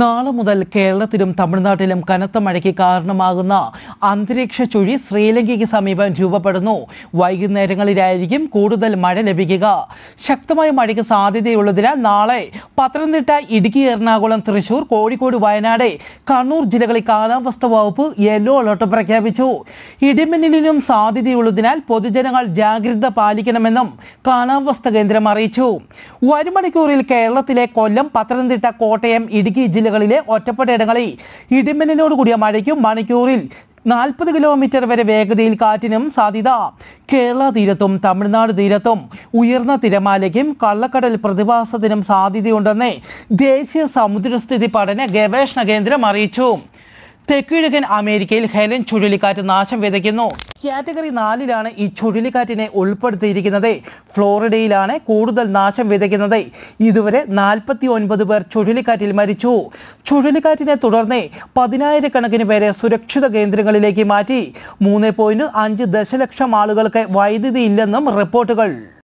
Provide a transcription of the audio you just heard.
നാളെ മുതൽ കേരളത്തിലും തമിഴ്നാട്ടിലും കനത്ത മഴയ്ക്ക് കാരണമാകുന്ന അന്തരീക്ഷ ചുഴി ശ്രീലങ്കയ്ക്ക് സമീപം രൂപപ്പെടുന്നു വൈകുന്നേരങ്ങളിലായിരിക്കും കൂടുതൽ മഴ ലഭിക്കുക ശക്തമായ മഴയ്ക്ക് സാധ്യതയുള്ളതിനാൽ നാളെ പത്തനംതിട്ട ഇടുക്കി എറണാകുളം തൃശൂർ കോഴിക്കോട് വയനാട് കണ്ണൂർ ജില്ലകളിൽ കാലാവസ്ഥാ വകുപ്പ് യെല്ലോ അലർട്ട് പ്രഖ്യാപിച്ചു ഇടിമിന്നലിനും സാധ്യതയുള്ളതിനാൽ പൊതുജനങ്ങൾ ജാഗ്രത പാലിക്കണമെന്നും കാലാവസ്ഥാ കേന്ദ്രം അറിയിച്ചു വരും മണിക്കൂറിൽ കേരളത്തിലെ കൊല്ലം പത്തനംതിട്ട കോട്ടയം ഇടുക്കി ജില്ലകളിലെ ഒറ്റപ്പെട്ട ഇടങ്ങളിൽ ഇടിമിന്നലോട് കൂടിയ മഴയ്ക്കും മണിക്കൂറിൽ നാൽപ്പത് കിലോമീറ്റർ വരെ വേഗതയിൽ കാറ്റിനും സാധ്യത കേരള തീരത്തും തമിഴ്നാട് തീരത്തും ഉയർന്ന തിരമാലയ്ക്കും കള്ളക്കടൽ പ്രതിഭാസത്തിനും സാധ്യതയുണ്ടെന്ന് ദേശീയ സമുദ്രസ്ഥിതി പഠന ഗവേഷണ കേന്ദ്രം അറിയിച്ചു തെക്കിഴക്കൻ അമേരിക്കയിൽ ഹെലൻ ചുഴലിക്കാറ്റ് നാശം വിതയ്ക്കുന്നു കാറ്റഗറി നാലിലാണ് ഈ ചുഴലിക്കാറ്റിനെ ഉൾപ്പെടുത്തിയിരിക്കുന്നത് ഫ്ലോറിഡയിലാണ് കൂടുതൽ നാശം വിതയ്ക്കുന്നത് ഇതുവരെ നാൽപ്പത്തി ഒൻപത് പേർ ചുഴലിക്കാറ്റിൽ മരിച്ചു ചുഴലിക്കാറ്റിനെ തുടർന്ന് പതിനായിരക്കണക്കിന് പേരെ സുരക്ഷിത കേന്ദ്രങ്ങളിലേക്ക് മാറ്റി മൂന്ന് പോയിന്റ് അഞ്ച് ദശലക്ഷം ആളുകൾക്ക് വൈദ്യുതി ഇല്ലെന്നും റിപ്പോർട്ടുകൾ